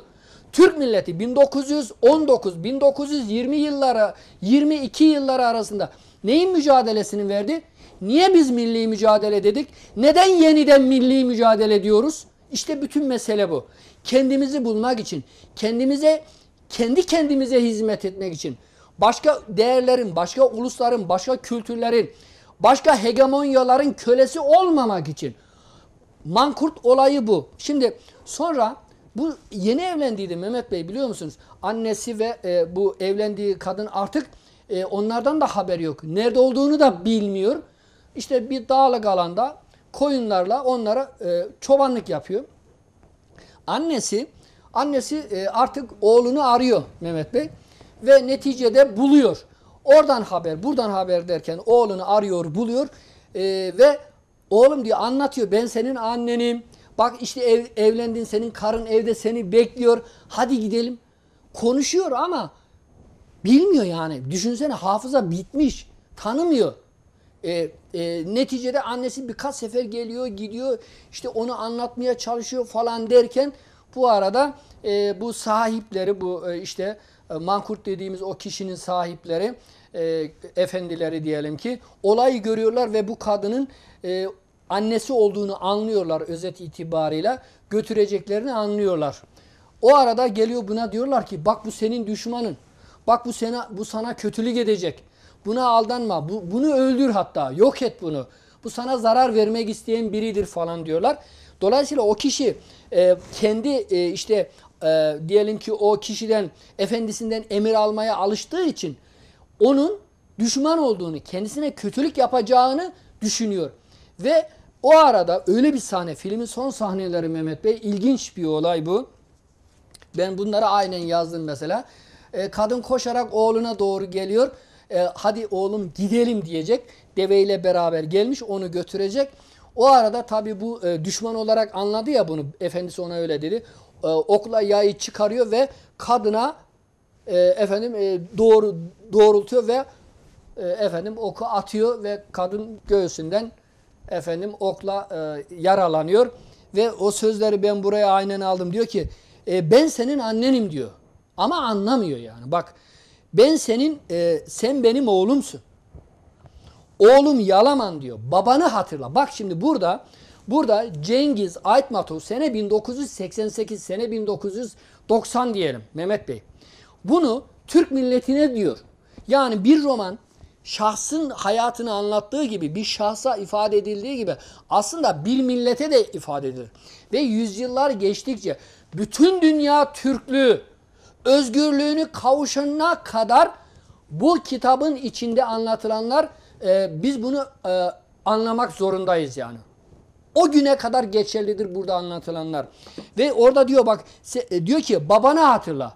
Türk milleti 1919-1920 yılları 22 yılları arasında neyin mücadelesini verdi? Niye biz milli mücadele dedik? Neden yeniden milli mücadele diyoruz? İşte bütün mesele bu. Kendimizi bulmak için, kendimize kendi kendimize hizmet etmek için, başka değerlerin, başka ulusların, başka kültürlerin, başka hegemonyaların kölesi olmamak için. Mankurt olayı bu. Şimdi sonra bu yeni evlendiydi Mehmet Bey biliyor musunuz? Annesi ve e, bu evlendiği kadın artık e, onlardan da haber yok. Nerede olduğunu da bilmiyor. İşte bir dağlık alanda koyunlarla onlara e, çobanlık yapıyor. Annesi annesi e, artık oğlunu arıyor Mehmet Bey ve neticede buluyor. Oradan haber, buradan haber derken oğlunu arıyor, buluyor e, ve oğlum diyor anlatıyor ben senin annenim Bak işte ev, evlendin senin karın evde seni bekliyor. Hadi gidelim. Konuşuyor ama bilmiyor yani. Düşünsene hafıza bitmiş. Tanımıyor. E, e, neticede annesi birkaç sefer geliyor gidiyor İşte onu anlatmaya çalışıyor falan derken bu arada e, bu sahipleri bu e, işte e, mankurt dediğimiz o kişinin sahipleri e, efendileri diyelim ki olayı görüyorlar ve bu kadının e, annesi olduğunu anlıyorlar özet itibarıyla. Götüreceklerini anlıyorlar. O arada geliyor buna diyorlar ki bak bu senin düşmanın. Bak bu sana, bu sana kötülük edecek. Buna aldanma. Bu, bunu öldür hatta. Yok et bunu. Bu sana zarar vermek isteyen biridir falan diyorlar. Dolayısıyla o kişi e, kendi e, işte e, diyelim ki o kişiden efendisinden emir almaya alıştığı için onun düşman olduğunu, kendisine kötülük yapacağını düşünüyor. Ve o arada öyle bir sahne, filmin son sahneleri Mehmet Bey, ilginç bir olay bu. Ben bunları aynen yazdım mesela. E, kadın koşarak oğluna doğru geliyor. E, hadi oğlum gidelim diyecek. Deveyle beraber gelmiş, onu götürecek. O arada tabii bu e, düşman olarak anladı ya bunu. Efendisi ona öyle dedi. E, okla yayı çıkarıyor ve kadına e, efendim e, doğru doğrultuyor ve e, efendim oku atıyor ve kadın göğsünden efendim okla e, yaralanıyor. Ve o sözleri ben buraya aynen aldım. Diyor ki e, ben senin annenim diyor. Ama anlamıyor yani. Bak ben senin e, sen benim oğlumsun. Oğlum Yalaman diyor. Babanı hatırla. Bak şimdi burada burada Cengiz Aytmatov sene 1988 sene 1990 diyelim Mehmet Bey. Bunu Türk milletine diyor. Yani bir roman şahsın hayatını anlattığı gibi bir şahsa ifade edildiği gibi aslında bir millete de ifade edilir. Ve yüzyıllar geçtikçe bütün dünya Türklüğü özgürlüğünü kavuşana kadar bu kitabın içinde anlatılanlar e, biz bunu e, anlamak zorundayız yani. O güne kadar geçerlidir burada anlatılanlar. Ve orada diyor bak e, diyor ki babana hatırla.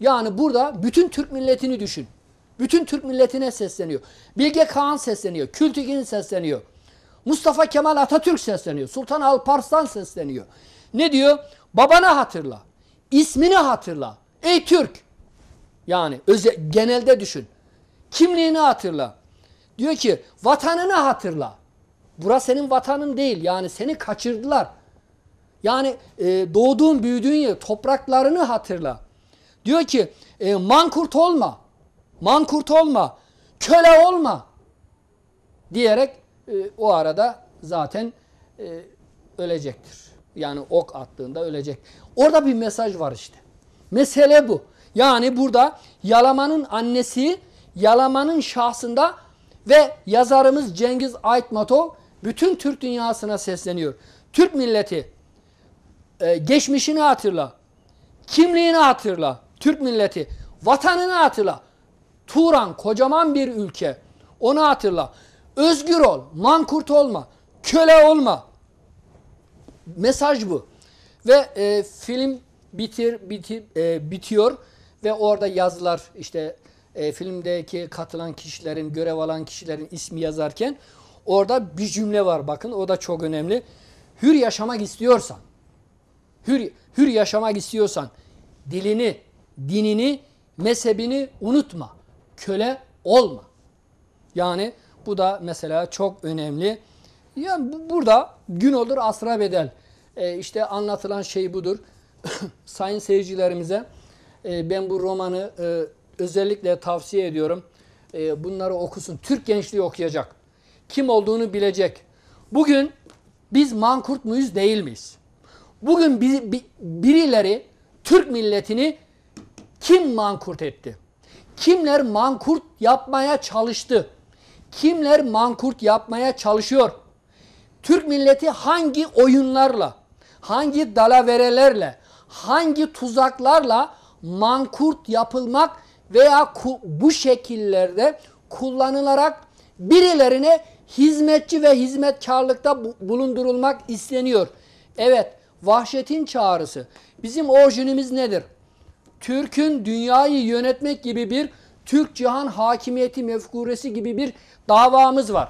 Yani burada bütün Türk milletini düşün. Bütün Türk milletine sesleniyor. Bilge Kağan sesleniyor. Kültigin sesleniyor. Mustafa Kemal Atatürk sesleniyor. Sultan Alparslan sesleniyor. Ne diyor? Babanı hatırla. İsmini hatırla. Ey Türk! Yani öze, genelde düşün. Kimliğini hatırla. Diyor ki vatanını hatırla. Burası senin vatanın değil. Yani seni kaçırdılar. Yani e, doğduğun büyüdüğün yer topraklarını hatırla. Diyor ki e, mankurt olma mankurt olma, köle olma diyerek e, o arada zaten e, ölecektir. Yani ok attığında ölecek. Orada bir mesaj var işte. Mesele bu. Yani burada Yalaman'ın annesi, Yalaman'ın şahsında ve yazarımız Cengiz Aytmatov bütün Türk dünyasına sesleniyor. Türk milleti e, geçmişini hatırla, kimliğini hatırla, Türk milleti vatanını hatırla. Turan kocaman bir ülke. Onu hatırla. Özgür ol, mankurt olma, köle olma. Mesaj bu. Ve e, film bitir, bitir e, bitiyor ve orada yazılar işte e, filmdeki katılan kişilerin, görev alan kişilerin ismi yazarken orada bir cümle var bakın o da çok önemli. Hür yaşamak istiyorsan, hür, hür yaşamak istiyorsan dilini, dinini, mezhebini unutma köle olma. Yani bu da mesela çok önemli. Yani bu, burada gün olur asra bedel. E, işte anlatılan şey budur. Sayın seyircilerimize e, ben bu romanı e, özellikle tavsiye ediyorum. E, bunları okusun. Türk gençliği okuyacak. Kim olduğunu bilecek. Bugün biz mankurt muyuz değil miyiz? Bugün bir, bir, birileri Türk milletini kim mankurt etti? Kimler mankurt yapmaya çalıştı? Kimler mankurt yapmaya çalışıyor? Türk milleti hangi oyunlarla, hangi dalaverelerle, hangi tuzaklarla mankurt yapılmak veya bu şekillerde kullanılarak birilerine hizmetçi ve hizmetkarlıkta bulundurulmak isteniyor. Evet, vahşetin çağrısı. Bizim orijinimiz nedir? Türk'ün dünyayı yönetmek gibi bir Türk cihan hakimiyeti mefkuresi gibi bir davamız var.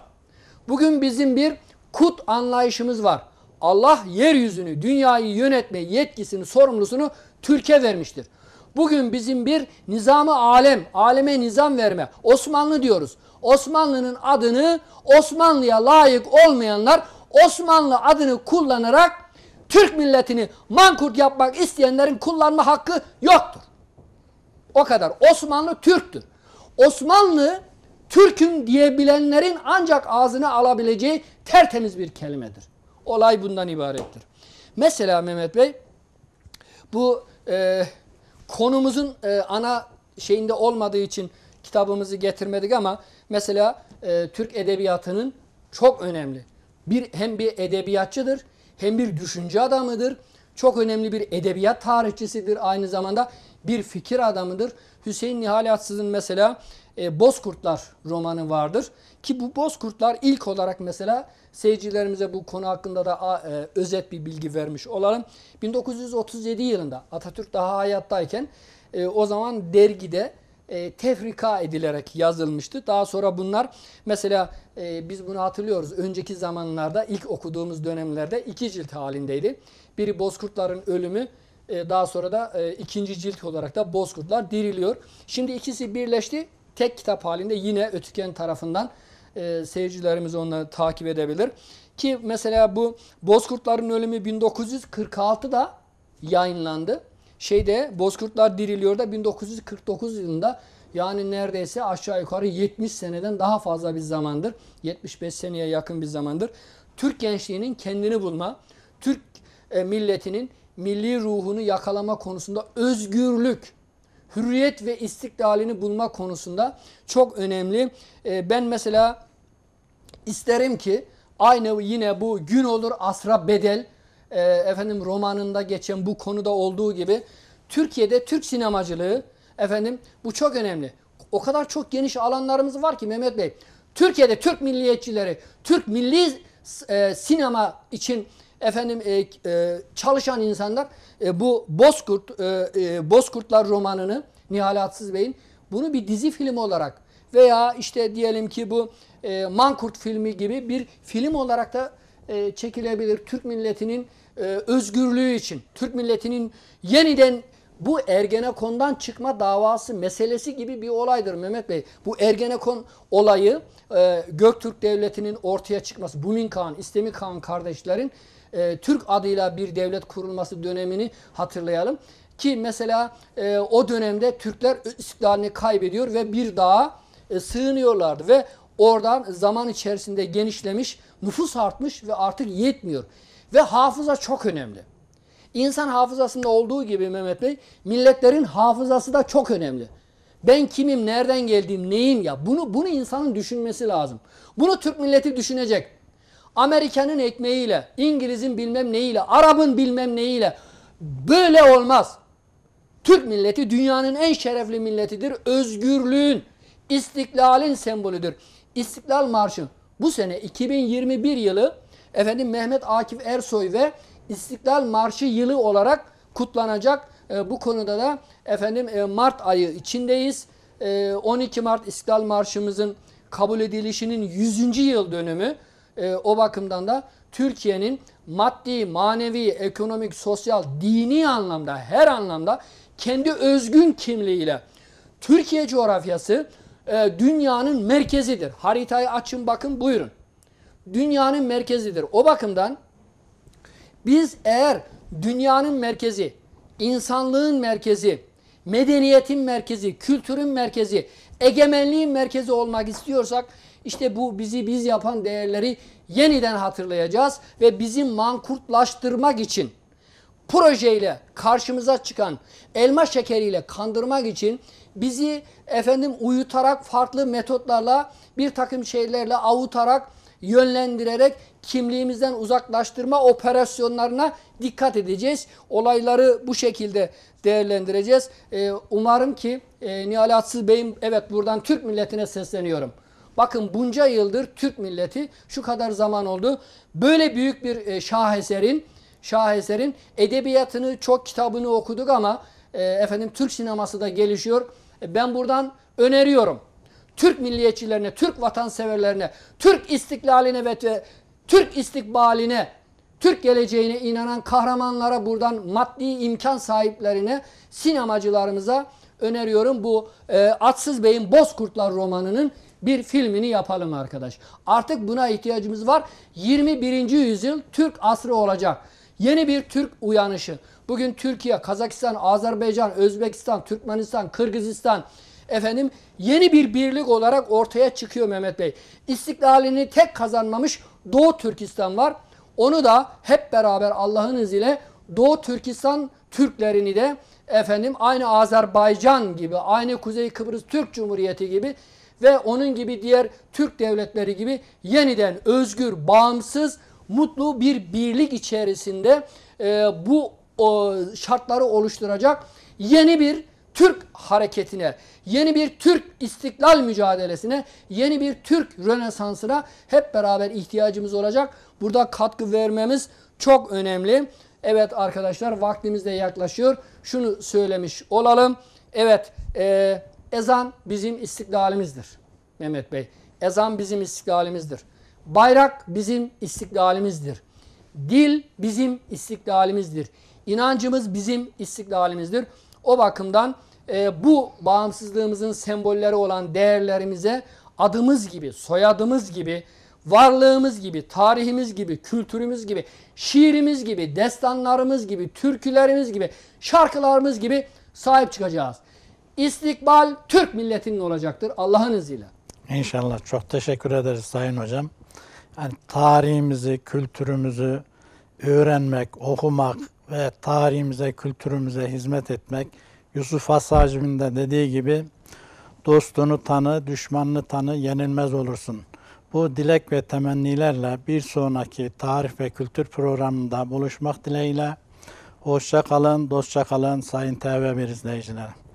Bugün bizim bir kut anlayışımız var. Allah yeryüzünü, dünyayı yönetme yetkisini, sorumlusunu Türkiye vermiştir. Bugün bizim bir nizamı alem, aleme nizam verme, Osmanlı diyoruz. Osmanlı'nın adını Osmanlı'ya layık olmayanlar Osmanlı adını kullanarak Türk milletini mankurt yapmak isteyenlerin kullanma hakkı yoktur. O kadar. Osmanlı Türk'tür. Osmanlı Türk'üm diyebilenlerin ancak ağzına alabileceği tertemiz bir kelimedir. Olay bundan ibarettir. Mesela Mehmet Bey bu e, konumuzun e, ana şeyinde olmadığı için kitabımızı getirmedik ama mesela e, Türk edebiyatının çok önemli. Bir hem bir edebiyatçıdır, hem bir düşünce adamıdır, çok önemli bir edebiyat tarihçisidir aynı zamanda. Bir fikir adamıdır. Hüseyin Nihal Atsız'ın mesela e, Bozkurtlar romanı vardır. Ki bu Bozkurtlar ilk olarak mesela seyircilerimize bu konu hakkında da e, özet bir bilgi vermiş olalım. 1937 yılında Atatürk daha hayattayken e, o zaman dergide e, tefrika edilerek yazılmıştı. Daha sonra bunlar mesela e, biz bunu hatırlıyoruz. Önceki zamanlarda ilk okuduğumuz dönemlerde iki cilt halindeydi. Biri Bozkurtların ölümü e, daha sonra da e, ikinci cilt olarak da Bozkurtlar diriliyor. Şimdi ikisi birleşti. Tek kitap halinde yine Ötüken tarafından e, seyircilerimiz onları takip edebilir. Ki mesela bu Bozkurtların ölümü 1946'da yayınlandı. Şeyde Bozkurtlar diriliyor 1949 yılında yani neredeyse aşağı yukarı 70 seneden daha fazla bir zamandır. 75 seneye yakın bir zamandır. Türk gençliğinin kendini bulma, Türk e, milletinin milli ruhunu yakalama konusunda özgürlük, hürriyet ve istiklalini bulma konusunda çok önemli. E, ben mesela isterim ki aynı yine bu gün olur asra bedel e, efendim romanında geçen bu konuda olduğu gibi Türkiye'de Türk sinemacılığı efendim bu çok önemli. O kadar çok geniş alanlarımız var ki Mehmet Bey. Türkiye'de Türk milliyetçileri, Türk milli e, sinema için Efendim e, e, çalışan insanlar e, bu Bozkurt, e, e, Bozkurtlar romanını Nihal Atsız Bey'in bunu bir dizi film olarak veya işte diyelim ki bu e, Mankurt filmi gibi bir film olarak da e, çekilebilir. Türk milletinin e, özgürlüğü için, Türk milletinin yeniden bu Ergenekon'dan çıkma davası meselesi gibi bir olaydır Mehmet Bey. Bu Ergenekon olayı e, Göktürk Devleti'nin ortaya çıkması, Bumin Kağan, İstemi Kağan kardeşlerin e, Türk adıyla bir devlet kurulması dönemini hatırlayalım. Ki mesela e, o dönemde Türkler istiklalini kaybediyor ve bir dağa e, sığınıyorlardı ve oradan zaman içerisinde genişlemiş, nüfus artmış ve artık yetmiyor. Ve hafıza çok önemli. İnsan hafızasında olduğu gibi Mehmet Bey, milletlerin hafızası da çok önemli. Ben kimim, nereden geldim, neyim ya? Bunu bunu insanın düşünmesi lazım. Bunu Türk milleti düşünecek. Amerika'nın ekmeğiyle, İngiliz'in bilmem neyiyle, Arap'ın bilmem neyiyle böyle olmaz. Türk milleti dünyanın en şerefli milletidir. Özgürlüğün, istiklalin sembolüdür. İstiklal Marşı bu sene 2021 yılı efendim Mehmet Akif Ersoy ve İstiklal Marşı yılı olarak kutlanacak. E, bu konuda da efendim e, Mart ayı içindeyiz. E, ee, 12 Mart İstiklal Marşımızın kabul edilişinin 100. yıl dönümü e, o bakımdan da Türkiye'nin maddi, manevi, ekonomik, sosyal, dini anlamda her anlamda kendi özgün kimliğiyle Türkiye coğrafyası e, dünyanın merkezidir. Haritayı açın bakın buyurun. Dünyanın merkezidir. O bakımdan biz eğer dünyanın merkezi, insanlığın merkezi, medeniyetin merkezi, kültürün merkezi, egemenliğin merkezi olmak istiyorsak işte bu bizi biz yapan değerleri yeniden hatırlayacağız ve bizi mankurtlaştırmak için projeyle karşımıza çıkan elma şekeriyle kandırmak için bizi efendim uyutarak farklı metotlarla bir takım şeylerle avutarak yönlendirerek kimliğimizden uzaklaştırma operasyonlarına dikkat edeceğiz. Olayları bu şekilde değerlendireceğiz. Ee, umarım ki e, Nihal Atsız Bey'im evet buradan Türk milletine sesleniyorum. Bakın bunca yıldır Türk milleti şu kadar zaman oldu. Böyle büyük bir e, şaheserin şaheserin edebiyatını çok kitabını okuduk ama e, efendim Türk sineması da gelişiyor. E, ben buradan öneriyorum. Türk milliyetçilerine, Türk vatanseverlerine, Türk istiklaline ve Türk istikbaline, Türk geleceğine inanan kahramanlara buradan maddi imkan sahiplerine, sinemacılarımıza öneriyorum. Bu e, Atsız Bey'in Bozkurtlar romanının bir filmini yapalım arkadaş. Artık buna ihtiyacımız var. 21. yüzyıl Türk asrı olacak. Yeni bir Türk uyanışı. Bugün Türkiye, Kazakistan, Azerbaycan, Özbekistan, Türkmenistan, Kırgızistan efendim yeni bir birlik olarak ortaya çıkıyor Mehmet Bey. İstiklalini tek kazanmamış Doğu Türkistan var. Onu da hep beraber Allah'ın izniyle Doğu Türkistan Türklerini de efendim aynı Azerbaycan gibi, aynı Kuzey Kıbrıs Türk Cumhuriyeti gibi ve onun gibi diğer Türk devletleri gibi yeniden özgür, bağımsız, mutlu bir birlik içerisinde e, bu o, şartları oluşturacak yeni bir Türk hareketine, yeni bir Türk istiklal mücadelesine, yeni bir Türk rönesansına hep beraber ihtiyacımız olacak. Burada katkı vermemiz çok önemli. Evet arkadaşlar vaktimiz de yaklaşıyor. Şunu söylemiş olalım. Evet e, Ezan bizim istiklalimizdir Mehmet Bey. Ezan bizim istiklalimizdir. Bayrak bizim istiklalimizdir. Dil bizim istiklalimizdir. İnancımız bizim istiklalimizdir. O bakımdan e, bu bağımsızlığımızın sembolleri olan değerlerimize adımız gibi, soyadımız gibi, varlığımız gibi, tarihimiz gibi, kültürümüz gibi, şiirimiz gibi, destanlarımız gibi, türkülerimiz gibi, şarkılarımız gibi sahip çıkacağız istikbal Türk milletinin olacaktır Allah'ın izniyle. İnşallah. Çok teşekkür ederiz Sayın Hocam. Yani tarihimizi, kültürümüzü öğrenmek, okumak ve tarihimize, kültürümüze hizmet etmek. Yusuf Has Hacim'in dediği gibi dostunu tanı, düşmanını tanı, yenilmez olursun. Bu dilek ve temennilerle bir sonraki tarih ve kültür programında buluşmak dileğiyle. Hoşça kalın, dostça kalın sayın TV bir izleyicilerim.